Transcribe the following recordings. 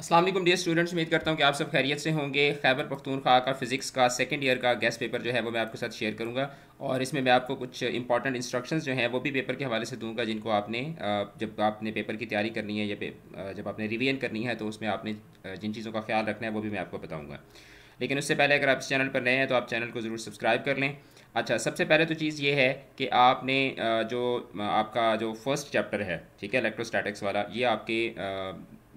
Aslam dear students उम्मीद करता हूँ कि आप सब खैरियत से होंगे खैबर पख्तूनख्वा का फिज़िक्स का सेकेंड ईयर का गैस पेपर जो है वो मैं आपके साथ शेयर करूँगा और इसमें मैं आपको कुछ इंपॉर्टेंट इंस्ट्रक्शंस जो हैं वो भी पेपर के हवाले से दूंगा जिनको आपने जब आपने पेपर की तैयारी करनी है या जब आपने रिवीजन करनी है तो उसमें आपने जिन चीज़ों का ख्याल रखना है वो भी मैं आपको बताऊँगा लेकिन उससे पहले अगर आप इस चैनल पर नए हैं तो आप चैनल को ज़रूर सब्सक्राइब कर लें अच्छा सबसे पहले तो चीज़ ये है कि आपने जो आपका जो फर्स्ट चैप्टर है ठीक है इलेक्ट्रोस्टैटिक्स वाला ये आपके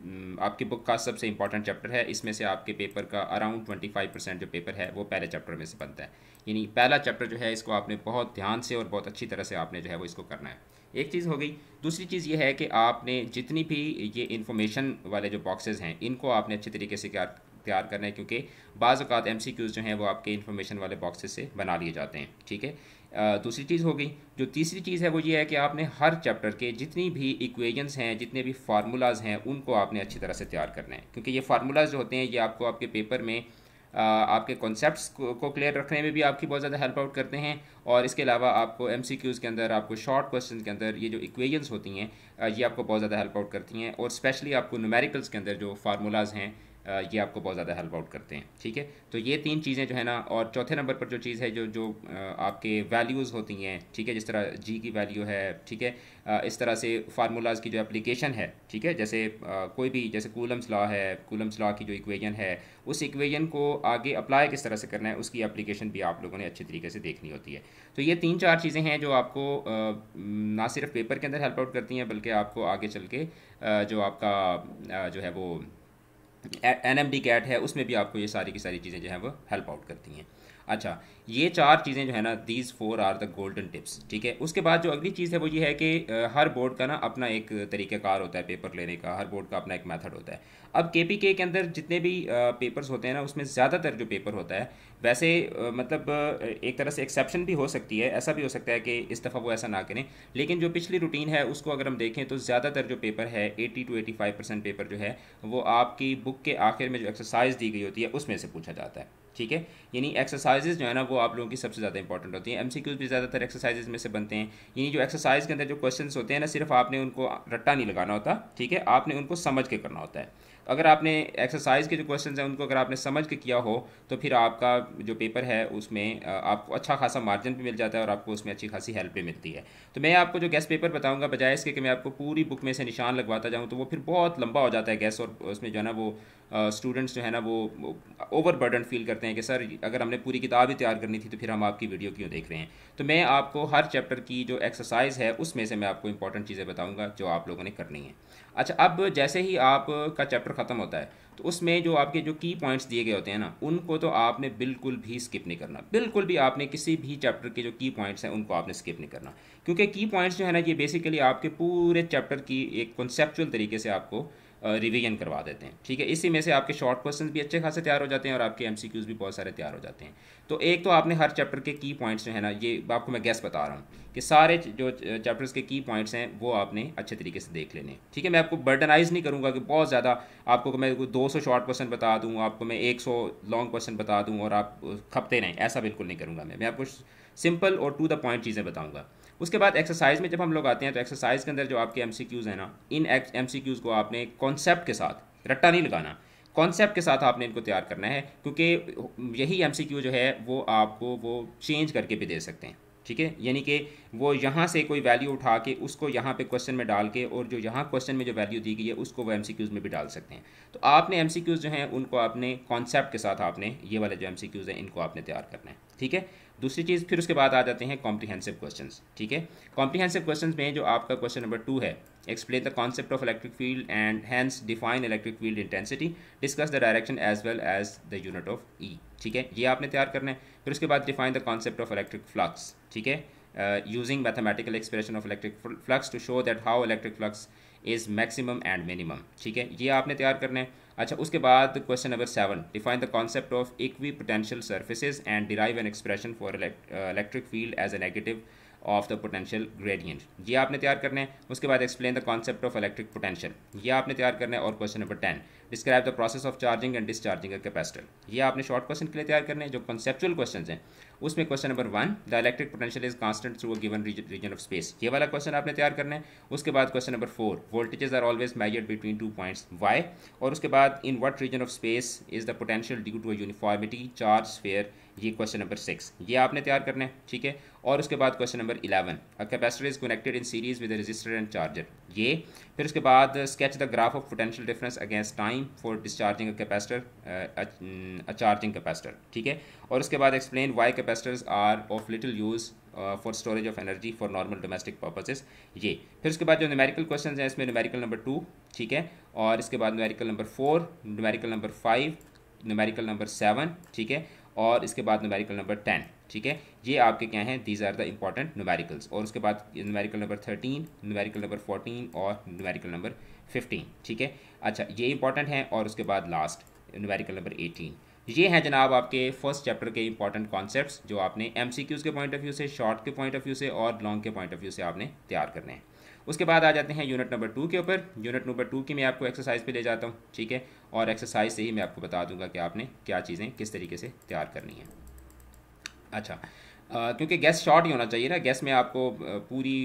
हम्म, आपकी बुक का सबसे इंपॉर्टेंट चैप्टर है इसमें से आपके पेपर का अराउंड ट्वेंटी फाइव परसेंट जो पेपर है वो पहले चैप्टर में से बनता है यानी पहला चैप्टर जो है इसको आपने बहुत ध्यान से और बहुत अच्छी तरह से आपने जो है वो इसको करना है एक चीज़ हो गई दूसरी चीज़ ये है कि आपने जितनी भी ये इन्फॉर्मेशन वाले जो बॉक्सेज हैं इनको आपने अच्छे तरीके से तैयार करना है क्योंकि बाज़ अवत एम जो हैं वो आपके इन्फॉर्मेशन वाले बॉक्सेस से बना लिए जाते हैं ठीक है दूसरी चीज़ हो गई जो तीसरी चीज़ है वो ये है कि आपने हर चैप्टर के जितनी भी इक्वेजन्स हैं जितने भी फार्मूलाज हैं उनको आपने अच्छी तरह से तैयार करना है क्योंकि ये फार्मूलाज जो होते हैं ये आपको आपके पेपर में आपके कॉन्सेप्ट को क्लियर रखने में भी आपकी बहुत ज़्यादा हेल्प आउट करते हैं और इसके अलावा आपको एम के अंदर आपको शॉर्ट क्वेश्चन के अंदर ये जो इक्वेजन्स होती हैं ये आपको बहुत ज़्यादा हेल्प आउट करती हैं और स्पेशली आपको न्यूमेरिकल्स के अंदर जो फार्मूलाज हैं ये आपको बहुत ज़्यादा हेल्प आउट करते हैं ठीक है तो ये तीन चीज़ें जो है ना और चौथे नंबर पर जो चीज़ है जो जो आपके वैल्यूज़ होती हैं ठीक है जिस तरह जी की वैल्यू है ठीक है इस तरह से फार्मूलाज की जो एप्लीकेशन है ठीक है जैसे कोई भी जैसे कूलम्स लॉ है कूलम्स लॉ की जो इक्वेजन है उस इक्वेजन को आगे अप्लाई किस तरह से करना है उसकी एप्लीकेशन भी आप लोगों ने अच्छे तरीके से देखनी होती है तो ये तीन चार चीज़ें हैं जो आपको ना सिर्फ पेपर के अंदर हेल्प आउट करती हैं बल्कि आपको आगे चल के जो आपका जो है वो एन एम डी कैट है उसमें भी आपको ये सारी की सारी चीज़ें जो हैं वो हेल्प आउट करती हैं अच्छा ये चार चीज़ें जो है ना these four are the golden tips ठीक है उसके बाद जो अगली चीज़ है वो ये है कि हर बोर्ड का ना अपना एक तरीक़ाकार होता है पेपर लेने का हर बोर्ड का अपना एक मेथड होता है अब के पी के के अंदर जितने भी पेपर्स होते हैं ना उसमें ज़्यादातर जो पेपर होता है वैसे मतलब एक तरह से एक्सेप्शन भी हो सकती है ऐसा भी हो सकता है कि इस दफ़ा वो ऐसा ना करें लेकिन जो पिछली रूटीन है उसको अगर हम देखें तो ज़्यादातर जो पेपर है eighty two eighty five percent paper जो है वो आपकी बुक के आखिर में जो एक्सरसाइज दी गई होती है उसमें से पूछा जाता है ठीक है यानी एक्सरसाइजेज जो है ना वो आप लोगों की सबसे ज़्यादा इंपॉर्टेंट होती है एम भी ज़्यादातर एक्सरसाइजेज में से बनते हैं यानी जो एक्सरसाइज के अंदर जो क्वेश्चन होते हैं ना सिर्फ आपने उनको रट्टा नहीं लगाना होता ठीक है आपने उनको समझ के करना होता है अगर आपने एक्सरसाइज के जो क्वेश्चन हैं उनको अगर आपने समझ के किया हो तो फिर आपका जो पेपर है उसमें आपको अच्छा खासा मार्जिन भी मिल जाता है और आपको उसमें अच्छी खासी हेल्प भी मिलती है तो मैं आपको जो गैस पेपर बताऊंगा बजाय इसके कि मैं आपको पूरी बुक में से निशान लगवाता जाऊँ तो वो फिर बहुत लंबा हो जाता है गैस और उसमें जो है ना वो स्टूडेंट्स जो है ना वो ओवर फील करते हैं कि सर अगर हमने पूरी किताब ही तैयार करनी थी तो फिर हम आपकी वीडियो क्यों देख रहे हैं तो मैं आपको हर चैप्टर की जो एक्सरसाइज है उसमें से मैं आपको इंपॉर्टेंट चीज़ें बताऊँगा जो आप लोगों ने करनी है अच्छा अब जैसे ही आपका चैप्टर ख़त्म होता है तो उसमें जो आपके जो की पॉइंट्स दिए गए होते हैं ना उनको तो आपने बिल्कुल भी स्किप नहीं करना बिल्कुल भी आपने किसी भी चैप्टर के जो की पॉइंट्स हैं उनको आपने स्किप नहीं करना क्योंकि की पॉइंट्स जो है ना ये बेसिकली आपके पूरे चैप्टर की एक कॉन्सेप्चुअल तरीके से आपको रिवीजन करवा देते हैं ठीक है इसी में से आपके शॉर्ट क्वेश्चन भी अच्छे खासे तैयार हो जाते हैं और आपके एम भी बहुत सारे तैयार हो जाते हैं तो एक तो आपने हर चैप्टर के की पॉइंट्स जो है ना ये आपको मैं गैस बता रहा हूँ कि सारे जो चैप्टर्स के की पॉइंट्स हैं वो आपने अच्छे तरीके से देख लेने ठीक है मैं आपको बर्डनाइज नहीं करूँगा कि बहुत ज़्यादा आपको मैं दो सौ शॉर्ट क्वेश्चन बता दूँ आपको मैं एक सौ लॉन्ग क्वेश्चन बता दूँ और आप खपते रहें ऐसा बिल्कुल नहीं करूँगा मैं मैं आपको सिंपल और टू द पॉइंट चीज़ें बताऊँगा उसके बाद एक्सरसाइज में जब हम लोग आते हैं तो एक्सरसाइज के अंदर जो आपके एम सी क्यूज़ हैं ना इन एम सी क्यूज़ को आपने कॉन्सेप्ट के साथ रट्टा नहीं लगाना कॉन्सेप्ट के साथ आपने इनको तैयार करना है क्योंकि यही एम सी क्यू जो है वो आपको वो चेंज करके भी दे सकते हैं ठीक है यानी कि वो यहाँ से कोई वैल्यू उठा के उसको यहाँ पे क्वेश्चन में डाल के और जो यहाँ क्वेश्चन में जो वैल्यू दी गई है उसको वो एम में भी डाल सकते हैं तो आपने एम जो हैं उनको आपने कॉन्सेप्ट के साथ आपने ये वाले जो एम हैं इनको आपने तैयार करना है ठीक है दूसरी चीज़ फिर उसके बाद आ जाते हैं कॉम्प्रीहेंसिव क्वेश्चन ठीक है कॉम्प्रीहेंसिव क्वेश्चन में जो आपका क्वेश्चन नंबर टू है explain the concept of electric field and hence define electric field intensity discuss the direction as well as the unit of E ठीक है ये आपने तैयार करना है फिर उसके बाद define the concept of electric flux ठीक है using mathematical expression of electric flux to show that how electric flux is maximum and minimum ठीक है ये आपने तैयार करना है अच्छा उसके बाद question number seven define the concept of equipotential surfaces and derive an expression for electric field as a negative of the potential gradient ये आपने तैयार करना है उसके बाद explain the concept of electric potential ये आपने तैयार करना है और question number ten describe the process of charging and discharging capacitor ये आपने शॉर्ट क्वेश्चन के लिए तैयार करने हैं जो कॉन्सेप्चुअल क्वेश्चन हैं उसमें question number one the electric potential is constant through a given region of space ये वाला क्वेश्चन आपने तैयार करना है उसके बाद question number four voltages are always measured between two points why और उसके बाद in what region of space is the potential due to a uniformity charge fair ये क्वेश्चन नंबर सिक्स ये आपने तैयार करना है ठीक है और उसके बाद question number eleven a capacitor is connected in series with resistor and charger ये फिर उसके बाद sketch the graph of potential difference against time for discharging a capacitor a charging capacitor ठीक है और उसके बाद explain why capacitors are of little use for storage of energy for normal domestic purposes ये फिर उसके बाद जो न्यूमेरिकल क्वेश्चन हैं इसमें न्यूमेरिकल नंबर टू ठीक है और इसके बाद numerical number four numerical number five numerical number seven ठीक है और इसके बाद नोमेरिकल नंबर टेन ठीक है ये आपके क्या हैं these are the important numericals और उसके बाद numerical number thirteen numerical number fourteen और नोमेरिकल नंबर फिफ्टीन ठीक है अच्छा ये इंपॉर्टेंट हैं और उसके बाद लास्ट नोमेरिकल नंबर एटीन ये हैं जनाब आपके फर्स्ट चैप्टर के इंपॉर्टेंट कॉन्सेप्ट्स जो आपने एमसीक्यूज़ के पॉइंट ऑफ व्यू से शॉर्ट के पॉइंट ऑफ व्यू से और लॉन्ग के पॉइंट ऑफ व्यू से आपने तैयार करने हैं उसके बाद आ जाते हैं यूनिट नंबर टू के ऊपर यूनिट नंबर टू की मैं आपको एक्सरसाइज पे ले जाता हूँ ठीक है और एक्सरसाइज से ही मैं आपको बता दूंगा कि आपने क्या चीज़ें किस तरीके से तैयार करनी है अच्छा क्योंकि गैस शॉर्ट ही होना चाहिए ना गैस में आपको पूरी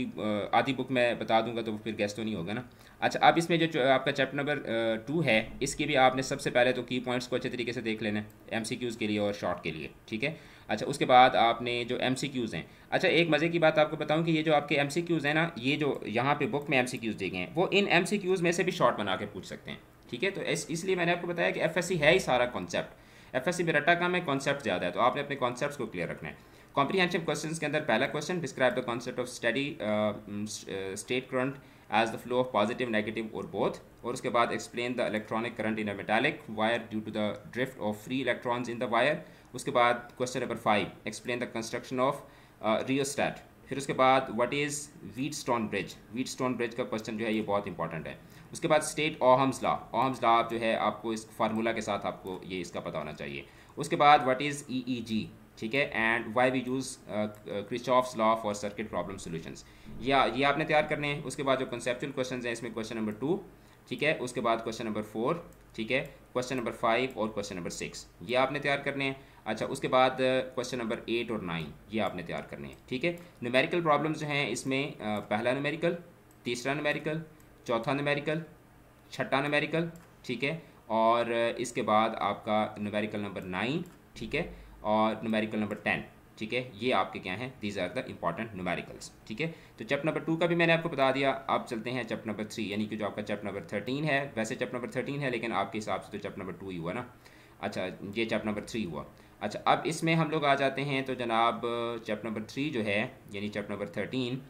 आधी बुक मैं बता दूंगा तो फिर गैस तो नहीं होगा ना अच्छा आप इसमें जो आपका चैप्टर नंबर टू है इसकी भी आपने सबसे पहले तो की पॉइंट्स को अच्छे तरीके से देख लेना एम के लिए और शॉर्ट के लिए ठीक है अच्छा उसके बाद आपने जो एम हैं अच्छा एक मज़े की बात आपको बताऊं कि ये जो आपके एम हैं ना ये जो यहाँ पे बुक में एम सी गए हैं वो इन एम में से भी शॉर्ट बना के पूछ सकते हैं ठीक है तो इस, इसलिए मैंने आपको बताया कि एफ है ही सारा कॉन्सेप्ट एफ में रटा काम है कॉन्सेप्ट ज़्यादा है तो आपने अपने कॉन्सेप्ट को क्लियर रखना है कॉम्प्रीहेंशन क्वेश्चन के अंदर पहला question describe the concept of steady state current as the flow of positive negative और बोथ और उसके बाद explain the electronic current in a metallic wire due to the drift of free electrons in the wire उसके बाद question number five explain the construction of rheostat फिर उसके बाद what is Wheatstone bridge Wheatstone bridge का question जो है ये बहुत इंपॉर्टेंट है उसके बाद state Ohm's law Ohm's law जो है आपको इस फार्मूला के साथ आपको ये इसका पता होना चाहिए उसके बाद what is E E G ठीक है and why we use of law for circuit problem solutions या ये आपने तैयार करने हैं उसके बाद जो कंसेप्चुअल क्वेश्चन हैं इसमें क्वेश्चन नंबर टू ठीक है उसके बाद क्वेश्चन नंबर फोर ठीक है क्वेश्चन नंबर फाइव और क्वेश्चन नंबर सिक्स ये आपने तैयार करने हैं अच्छा उसके बाद क्वेश्चन नंबर एट और नाइन ये आपने तैयार करने हैं ठीक है न्यूमेरिकल प्रॉब्लम जो हैं इसमें uh, पहला न्यूमेरिकल तीसरा न्यूमेरिकल चौथा न्यूमेरिकल छठा न्यूमेरिकल ठीक है और uh, इसके बाद आपका न्यूमेरिकल नंबर नाइन ठीक है और नुमेरिकल नंबर टेन ठीक है ये आपके क्या हैं these are the important numericals ठीक है तो चैप्टर नंबर टू का भी मैंने आपको बता दिया आप चलते हैं चैप्टर नंबर थ्री यानी कि जो आपका चैप्टर नंबर थर्टीन है वैसे चैप्टर नंबर थर्टीन है लेकिन आपके हिसाब से तो चैप्टर नंबर टू ही हुआ ना अच्छा ये चैप्टर नंबर थ्री हुआ अच्छा अब इसमें हम लोग आ जाते हैं तो जनाब चैप्टर नंबर थ्री जो है यानी चैप्टर नंबर थर्टीन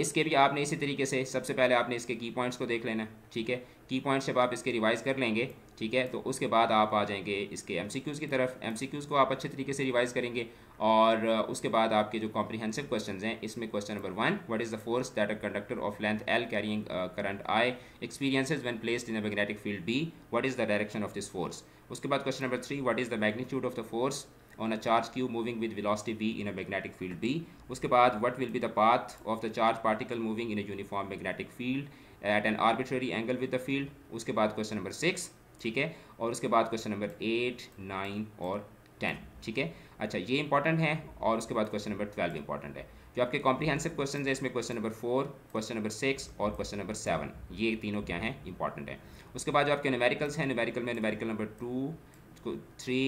इसके भी आपने इसी तरीके से सबसे पहले आपने इसके की पॉइंट्स को देख लेना ठीक है की पॉइंट्स जब आप इसके रिवाइज़ कर लेंगे ठीक है तो उसके बाद आप आ जाएंगे इसके एम की तरफ एम को आप अच्छे तरीके से रिवाइज करेंगे और उसके बाद आपके जो कॉम्प्रीहेंसिव क्वेश्चन हैं इसमें question number one what is the force that a conductor of length L carrying current I experiences when placed in a magnetic field B what is the direction of this force उसके बाद question number three what is the magnitude of the force on a charge q moving with velocity v in a magnetic field B उसके बाद what will be the path of the charge particle moving in a uniform magnetic field at an arbitrary angle with the field उसके बाद question number six ठीक है और उसके बाद question number eight nine और टेन ठीक है अच्छा ये इंपॉर्टेंट है और उसके बाद क्वेश्चन नंबर ट्वेल्व इंपॉर्टेंट है जो आपके कॉम्प्रीहेंसिव क्वेश्चन है इसमें question number four question number six और क्वेश्चन नंबर सेवन ये तीनों क्या है इंपॉर्टेंट है उसके बाद जो आपके न्यूमेरिकल्स हैं न्यूमेरिकल में numerical number two three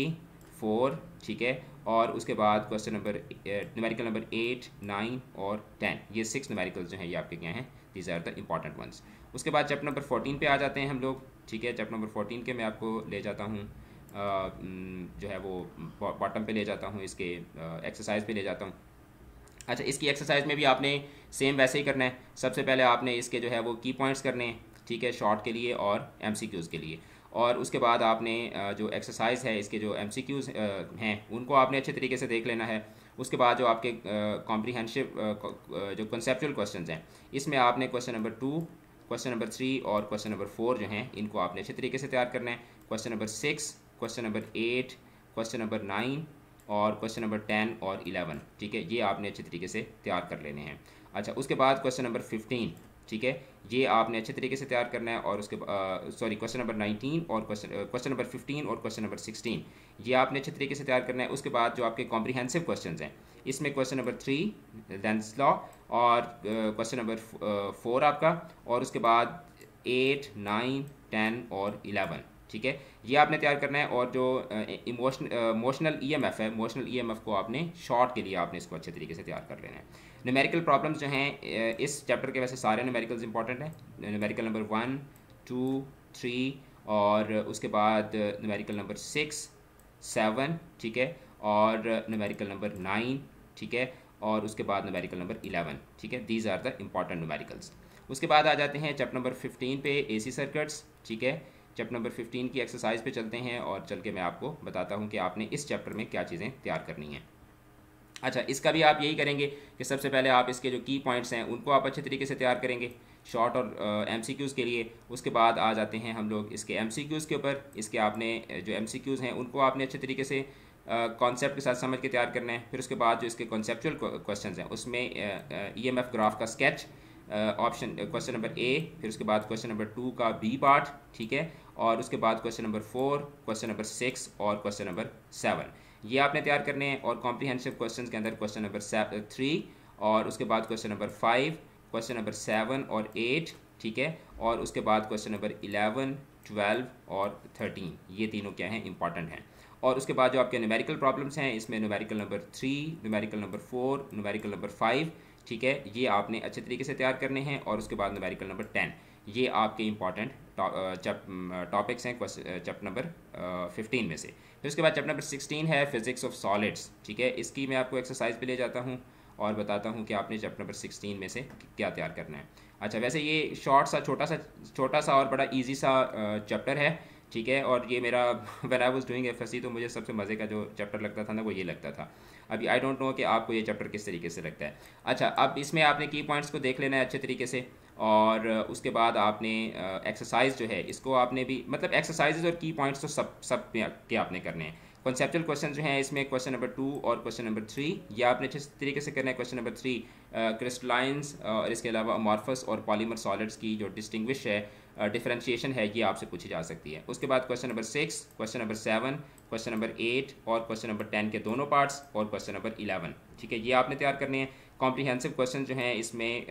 four ठीक है और उसके बाद question number numerical number eight nine और टेन ये सिक्स न्यूमेरिकल जो हैं ये आपके क्या हैं these are the important ones उसके बाद चैप्टर नंबर फोर्टीन पे आ जाते हैं हम लोग ठीक है चैप्टर नंबर फोर्टीन के मैं आपको ले जाता हूँ जो है वो बॉटम पे ले जाता हूँ इसके एक्सरसाइज पे ले जाता हूँ अच्छा इसकी एक्सरसाइज में भी आपने सेम वैसे ही करना है सबसे पहले आपने इसके जो है वो की पॉइंट्स करने हैं ठीक है शॉर्ट के लिए और एम के लिए और उसके बाद आपने जो एक्सरसाइज है इसके जो एम हैं उनको आपने अच्छे तरीके से देख लेना है उसके बाद जो आपके कॉम्प्रीहेंशिव जो कंसेप्चुअल क्वेश्चंस हैं इसमें आपने question number two question number three और क्वेश्चन नंबर फोर जो हैं इनको आपने अच्छे तरीके से तैयार करना है question number six question number eight question number nine और क्वेश्चन नंबर टेन और इलेवन ठीक है ये आपने अच्छे तरीके से तैयार कर लेने हैं अच्छा उसके बाद क्वेश्चन नंबर फिफ्टीन ठीक है ये आपने अच्छे तरीके से तैयार करना है और उसके सॉरी क्वेश्चन नंबर नाइनटीन और क्वेश्चन क्वेश्चन नंबर फिफ्टीन और क्वेश्चन नंबर सिक्सटीन ये आपने अच्छे तरीके से तैयार करना है उसके बाद जो आपके कॉम्प्रीहेंसिव क्वेश्चन हैं इसमें question number three Lenz law और क्वेश्चन नंबर फोर आपका और उसके बाद एट नाइन टेन और इलेवन ठीक है ये आपने तैयार करना है और जो इमोशन मोशनल ईएमएफ e है मोशनल ईएमएफ e को आपने शॉर्ट के लिए आपने इसको अच्छे तरीके से तैयार कर लेना है न्यूमेरिकल प्रॉब्लम्स जो हैं इस चैप्टर के वैसे सारे न्यूमेरिकल्स इंपॉर्टेंट हैं numerical number one two three और उसके बाद न्यूमेरिकल नंबर सिक्स सेवन ठीक है और न्यूमेरिकल नंबर नाइन ठीक है और उसके बाद न्यूमेरिकल नंबर इलेवन ठीक है these are the important numericals उसके बाद आ जाते हैं चैप्टर नंबर फिफ्टीन पे एसी सर्किट्स ठीक है चैप्टर नंबर 15 की एक्सरसाइज पे चलते हैं और चल के मैं आपको बताता हूँ कि आपने इस चैप्टर में क्या चीज़ें तैयार करनी है अच्छा इसका भी आप यही करेंगे कि सबसे पहले आप इसके जो की पॉइंट्स हैं उनको आप अच्छे तरीके से तैयार करेंगे शॉर्ट और एम सी क्यूज़ के लिए उसके बाद आ जाते हैं हम लोग इसके एम सी क्यूज़ के ऊपर इसके आपने जो एम सी क्यूज़ हैं उनको आपने अच्छे तरीके से कॉन्सेप्ट uh, के साथ समझ के तैयार करना है फिर उसके बाद जो इसके कॉन्सेप्चुअल क्वेश्चन हैं उसमें ई एम एफ ग्राफ का sketch option question number A फिर उसके बाद क्वेश्चन नंबर टू का बी पार्ट ठीक है और उसके बाद question number four question number six और क्वेश्चन नंबर सेवन ये आपने तैयार करने हैं और कॉम्प्रीहेंसिव क्वेश्चन के अंदर क्वेश्चन नंबर थ्री और उसके बाद question number five question number seven और एट ठीक है और उसके बाद क्वेश्चन नंबर इलेवन ट्वेल्व और थर्टीन ये तीनों क्या हैं इंपॉर्टेंट हैं और उसके बाद जो आपके न्यूमेरिकल प्रॉब्लम्स हैं इसमें numerical number three numerical number four numerical number five ठीक है ये आपने अच्छे तरीके से तैयार करने हैं और उसके बाद नमेरिकल नंबर टेन ये आपके इंपॉर्टेंट टॉपिक्स हैं चैप्टर नंबर फिफ्टीन में से फिर उसके बाद चैप्टर नंबर सिक्सटीन है फिजिक्स ऑफ सॉलिड्स ठीक है इसकी मैं आपको एक्सरसाइज भी ले जाता हूँ और बताता हूँ कि आपने चैप्टर नंबर सिक्सटीन में से क्या तैयार करना है अच्छा वैसे ये शॉर्ट सा छोटा सा छोटा सा और बड़ा ईजी सा चैप्टर है ठीक है और ये मेरा when I was doing F तो मुझे सबसे मज़े का जो चैप्टर लगता था ना वो ये लगता था अभी आई डोंट नो कि आपको ये चैप्टर किस तरीके से लगता है अच्छा अब इसमें आपने की पॉइंट्स को देख लेना है अच्छे तरीके से और उसके बाद आपने एक्सरसाइज जो है इसको आपने भी मतलब एक्सरसाइजेज और की पॉइंट्स तो सब सब के आपने करने हैं कॉन्सेप्चुअल क्वेश्चन जो है इसमें क्वेश्चन नंबर टू और क्वेश्चन नंबर थ्री ये आपने अच्छे तरीके से करना है क्वेश्चन नंबर थ्री क्रिस्टलाइंस और इसके अलावा अमॉर्फस और पॉलीमर सॉलिड्स की जो डिस्टिंग्विश है डिफ्रेंशिएशन है ये आपसे पूछी जा सकती है उसके बाद question number six question number seven question number eight और क्वेश्चन नंबर टेन के दोनों पार्ट्स और क्वेश्चन नंबर इलेवन ठीक है ये आपने तैयार करने हैं कॉम्प्रीहेंसिव क्वेश्चन जो हैं इसमें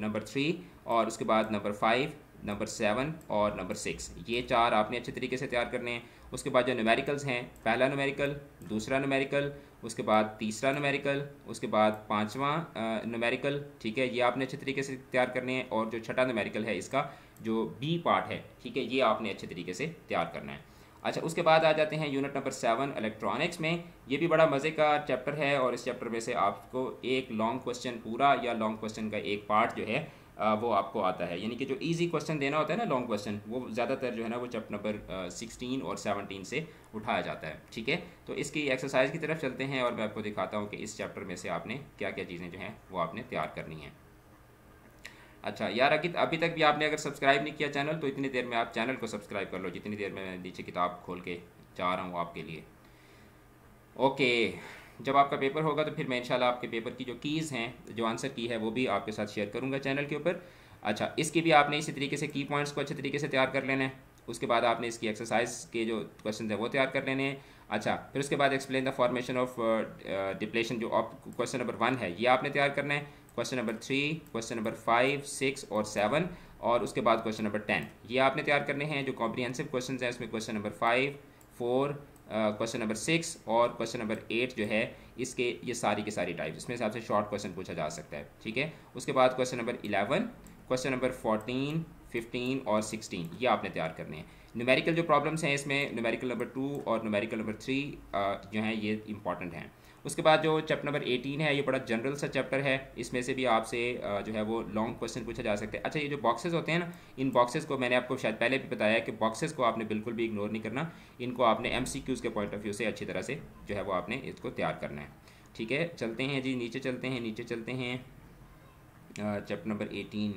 नंबर थ्री और उसके बाद नंबर फाइव नंबर सेवन और नंबर सिक्स ये चार आपने अच्छे तरीके से तैयार करने हैं उसके बाद जो न्यूमेरिकल्स हैं पहला न्यूमेरिकल दूसरा न्यूमेरिकल उसके बाद तीसरा न्यूमेरिकल उसके बाद पाँचवा न्यूमेरिकल ठीक है ये आपने अच्छे तरीके से तैयार करने हैं और जो छठा न्यूमेरिकल है इसका जो बी पार्ट है ठीक है ये आपने अच्छे तरीके से तैयार करना है अच्छा उसके बाद आ जाते हैं यूनिट नंबर सेवन इलेक्ट्रॉनिक्स में ये भी बड़ा मज़े का चैप्टर है और इस चैप्टर में से आपको एक लॉन्ग क्वेश्चन पूरा या लॉन्ग क्वेश्चन का एक पार्ट जो है वो आपको आता है यानी कि जो इजी क्वेश्चन देना होता है ना लॉन्ग क्वेश्चन वो ज़्यादातर जो है ना वो चैप्टर नंबर सिक्सटीन और सेवनटीन से उठाया जाता है ठीक है तो इसकी एक्सरसाइज की तरफ चलते हैं और मैं आपको दिखाता हूँ कि इस चैप्टर में से आपने क्या क्या चीज़ें जो हैं वो आपने तैयार करनी है अच्छा यार अकित अभी तक भी आपने अगर सब्सक्राइब नहीं किया चैनल तो इतनी देर में आप चैनल को सब्सक्राइब कर लो जितनी देर में नीचे किताब खोल के चाह रहा हूँ आपके लिए ओके जब आपका पेपर होगा तो फिर मैं इंशाल्लाह आपके पेपर की जो कीज़ हैं जो आंसर की है वो भी आपके साथ शेयर करूँगा चैनल के ऊपर अच्छा इसकी भी आपने इसी तरीके से की पॉइंट्स को अच्छे तरीके से तैयार कर लेना है उसके बाद आपने इसकी एक्सरसाइज के जो क्वेश्चन है वो तैयार कर लेने हैं अच्छा फिर उसके बाद explain the formation of depletion जो क्वेश्चन नंबर वन है ये आपने तैयार करना है question number three question number five six और सेवन और उसके बाद क्वेश्चन नंबर टेन ये आपने तैयार करने हैं जो कॉम्प्रिहेंसिव क्वेश्चन हैं उसमें question number five four question number six और क्वेश्चन नंबर एट जो है इसके ये सारी के सारी टाइप इसमें हिसाब से शॉर्ट क्वेश्चन पूछा जा सकता है ठीक है उसके बाद question number eleven question number fourteen fifteen और सिक्सटीन ये आपने तैयार करने हैं न्यूमेरिकल जो प्रॉब्लम्स हैं इसमें न्यूमेरिकल नंबर टू और न्यूमेरिकल नंबर थ्री जो हैं ये इंपॉर्टेंट हैं उसके बाद जो चैप्टर नंबर एटीन है ये बड़ा जनरल सा चैप्टर है इसमें से भी आपसे जो है वो लॉन्ग क्वेश्चन पूछा जा सकता है अच्छा ये जो बॉक्सेस होते हैं ना इन बॉक्सेस को मैंने आपको शायद पहले भी बताया कि बॉक्सेस को आपने बिल्कुल भी इग्नोर नहीं करना इनको आपने एम के पॉइंट ऑफ व्यू से अच्छी तरह से जो है वो आपने इसको तैयार करना है ठीक है चलते हैं जी नीचे चलते हैं नीचे चलते हैं चैप्टर नंबर एटीन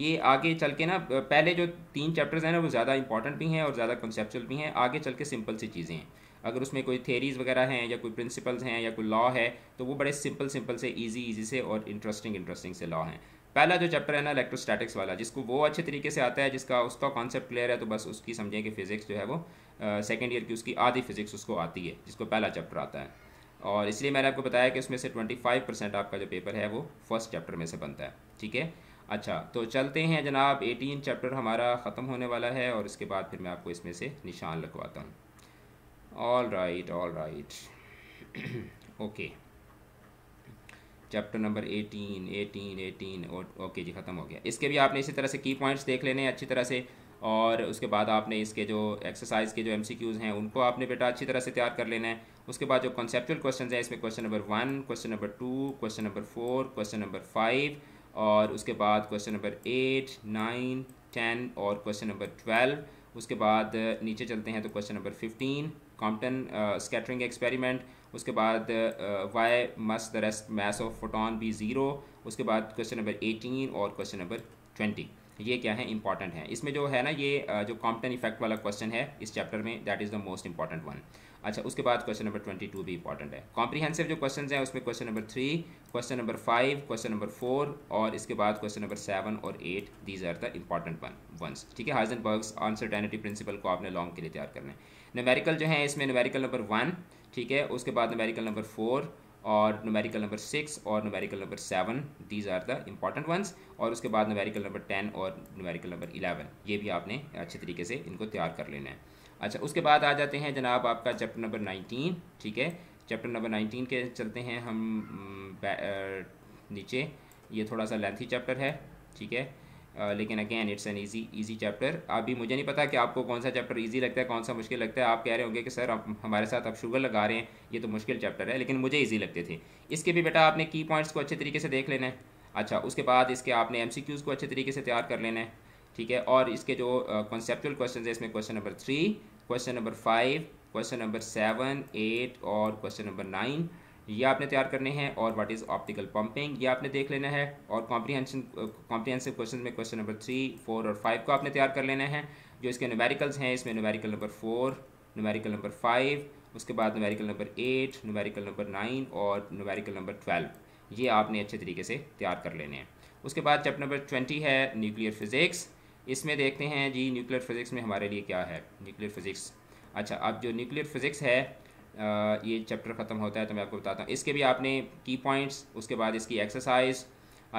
ये आगे चल के ना पहले जो तीन चैप्टर्स हैं ना वो ज़्यादा इंपॉर्टेंट भी हैं और ज़्यादा कंसेप्चुअल भी हैं आगे चल के सिंपल सी चीज़ें हैं अगर उसमें कोई थेरीज़ वगैरह हैं या कोई प्रिंसिपल्स हैं या कोई लॉ है तो वो बड़े सिंपल सिंपल से ईजी ईजी से और इंटरेस्टिंग इंटरेस्टिंग से लॉ हैं पहला जो चैप्टर है ना इलेक्ट्रोस्टैटिक्स वाला जिसको वो अच्छे तरीके से आता है जिसका उसका कॉन्सेप्ट क्लियर है तो बस उसकी समझें कि फिज़िक्स जो है वो सेकेंड ईयर की उसकी आधी फिज़िक्स उसको आती है जिसको पहला चैप्टर आता है और इसलिए मैंने आपको बताया कि उसमें से फाइव परसेंट आपका जो पेपर है वो फर्स्ट चैप्टर में से बनता है ठीक है अच्छा तो चलते हैं जनाब 18 चैप्टर हमारा ख़त्म होने वाला है और इसके बाद फिर मैं आपको इसमें से निशान लगवाता हूँ all right all right okay chapter number 18 18 18 okay जी ख़त्म हो गया इसके भी आपने इसी तरह से की पॉइंट्स देख लेने हैं अच्छी तरह से और उसके बाद आपने इसके जो एक्सरसाइज के जो एमसीक्यूज हैं उनको आपने बेटा अच्छी तरह से तैयार कर लेना है उसके बाद जो कॉन्सेप्चुअल क्वेश्चन हैं इसमें question number one question number two question number four question number five और उसके बाद question number eight nine ten और क्वेश्चन नंबर ट्वेल्व उसके बाद नीचे चलते हैं तो question number fifteen Compton scattering experiment उसके बाद why must the rest mass of photon be zero उसके बाद क्वेश्चन नंबर एटीन और क्वेश्चन नंबर ट्वेंटी ये क्या है इंपॉर्टेंट है इसमें जो है ना ये uh, जो कॉम्पटन इफेक्ट वाला क्वेश्चन है इस चैप्टर में that is the most important one अच्छा उसके बाद क्वेश्चन नंबर ट्वेंटी टू भी इंपॉर्टेंट है कॉम्प्रीहेंसिव जो क्वेश्चन हैं उसमें question number three question number five question number four और इसके बाद क्वेश्चन नंबर सेवन और eight these are the important one ones ठीक है Heisenberg's uncertainty principle को आपने लॉन्ग के लिए तैयार करना है नमेरिकल जो है इसमें नमेरिकल नंबर वन ठीक है उसके बाद नमेरिकल नंबर फोर और नमेरिकल नंबर सिक्स और numerical number seven these are the important ones और उसके बाद नमेरिकल नंबर टेन और नमेरिकल नंबर इलेवन ये भी आपने अच्छे तरीके से इनको तैयार कर लेना है अच्छा उसके बाद आ जाते हैं जनाब आपका चैप्टर नंबर नाइनटीन ठीक है चैप्टर नंबर नाइनटीन के चलते हैं हम नीचे ये थोड़ा सा लेंथी चैप्टर है ठीक है Uh, लेकिन again it's an easy easy chapter अभी मुझे नहीं पता कि आपको कौन सा चैप्टर ईजी लगता है कौन सा मुश्किल लगता है आप कह रहे होंगे कि सर आप हमारे साथ आप शुगर लगा रहे हैं ये तो मुश्किल चैप्टर है लेकिन मुझे ईजी लगते थे इसके भी बेटा आपने की पॉइंट्स को अच्छे तरीके से देख लेना है अच्छा उसके बाद इसके आपने एम को अच्छे तरीके से तैयार कर लेना है ठीक है और इसके जो कॉन्सेप्चुअल क्वेश्चन है इसमें question number three question number five question number seven eight और क्वेश्चन नंबर नाइन ये आपने तैयार करने हैं और व्हाट इज़ ऑप्टिकल पंपिंग ये आपने देख लेना है और कॉम्प्रीहेंशन कॉम्प्रीहेंसिव क्वेश्चन में क्वेश्चन नंबर थ्री फोर और फाइव को आपने तैयार कर लेना है जो इसके नुमेरिकल्स हैं इसमें numerical number four numerical number five उसके बाद numerical number eight numerical number nine और नुमेरिकल नंबर ट्वेल्व ये आपने अच्छे तरीके से तैयार कर लेने हैं उसके बाद चैप्टर नंबर ट्वेंटी है न्यूक्लियर फिज़िक्स इसमें देखते हैं जी न्यूक्लियर फिज़िक्स में हमारे लिए क्या है न्यूक्लियर फिज़िक्स अच्छा अब जो न्यूक्लियर फिज़िक्स है ये चैप्टर ख़त्म होता है तो मैं आपको बताता हूँ इसके भी आपने की पॉइंट्स उसके बाद इसकी एक्सरसाइज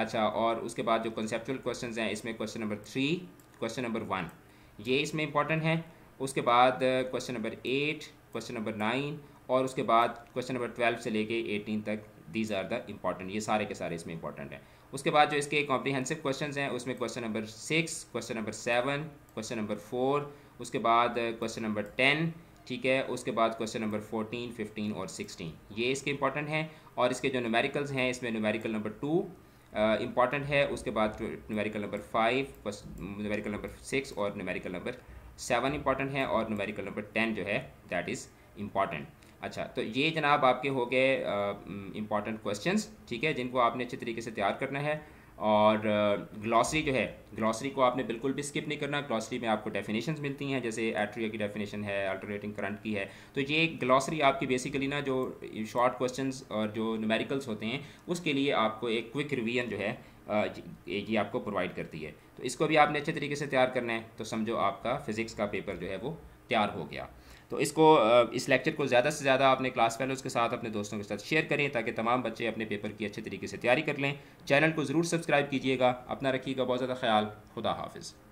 अच्छा और उसके बाद जो कंसेप्चुअल क्वेश्चन हैं इसमें question number three question number one ये इसमें इंपॉर्टेंट है उसके बाद question number eight question number nine और उसके बाद क्वेश्चन नंबर ट्वेल्व से लेके एटीन तक दीज आर द इम्पॉर्टेंट ये सारे के सारे इसमें इंपॉर्टेंट हैं उसके बाद जो इसके कॉम्प्रीहेंसिव क्वेश्चन हैं उसमें question number six question number seven question number four उसके बाद क्वेश्चन नंबर टेन ठीक है उसके बाद क्वेश्चन नंबर फोर्टीन फिफ्टीन और सिक्सटीन ये इसके इंपॉर्टेंट हैं और इसके जो न्यूमेरिकल्स हैं इसमें न्यूमेरिकल नंबर टू इंपॉर्टेंट है उसके बाद numerical number five numerical number six और न्यूमेरिकल नंबर सेवन इंपॉर्टेंट है और न्यूमेरिकल नंबर टेन जो है दैट इज़ इंपॉर्टेंट अच्छा तो ये जनाब आपके हो गए इंपॉर्टेंट क्वेश्चंस ठीक है जिनको आपने अच्छे तरीके से तैयार करना है और ग्लॉसरी जो है ग्लॉसरी को आपने बिल्कुल भी स्किप नहीं करना ग्लॉसरी में आपको डेफिनेशंस मिलती हैं जैसे एट्रिया की डेफिनेशन है अल्टरनेटिंग करंट की है तो ये एक ग्लॉसरी आपकी बेसिकली ना जो शॉर्ट क्वेश्चंस और जो न्यूमेरिकल्स होते हैं उसके लिए आपको एक क्विक रिवीजन जो है ये आपको प्रोवाइड करती है तो इसको भी आपने अच्छे तरीके से तैयार करना है तो समझो आपका फिज़िक्स का पेपर जो है वो तैयार हो गया तो इसको इस लेक्चर को ज़्यादा से ज़्यादा अपने क्लास फेलोज़ के साथ अपने दोस्तों के साथ शेयर करें ताकि तमाम बच्चे अपने पेपर की अच्छे तरीके से तैयारी कर लें चैनल को ज़रूर सब्सक्राइब कीजिएगा अपना रखिएगा बहुत ज़्यादा ख्याल खुदा हाफिज़